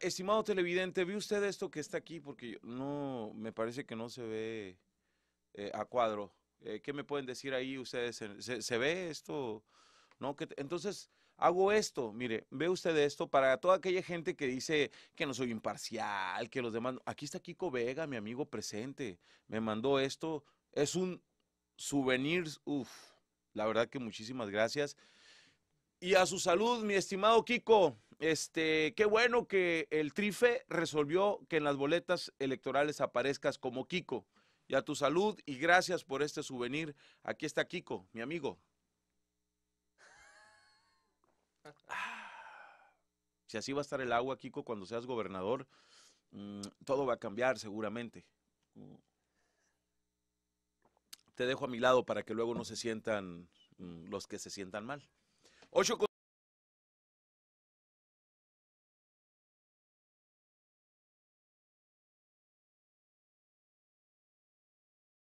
estimado televidente, ¿ve usted esto que está aquí? Porque no, me parece que no se ve eh, a cuadro. Eh, ¿Qué me pueden decir ahí ustedes? ¿Se, ve esto? ¿No? entonces, hago esto. Mire, ve usted esto para toda aquella gente que dice que no soy imparcial, que los demás... Aquí está Kiko Vega, mi amigo presente. Me mandó esto. Es un souvenir. Uf, la verdad que muchísimas gracias. Y a su salud, mi estimado Kiko. Este, qué bueno que el Trife resolvió que en las boletas electorales aparezcas como Kiko. Y a tu salud y gracias por este souvenir. Aquí está Kiko, mi amigo. Si así va a estar el agua, Kiko, cuando seas gobernador, mm, todo va a cambiar seguramente. Mm. Te dejo a mi lado para que luego no se sientan mm, los que se sientan mal.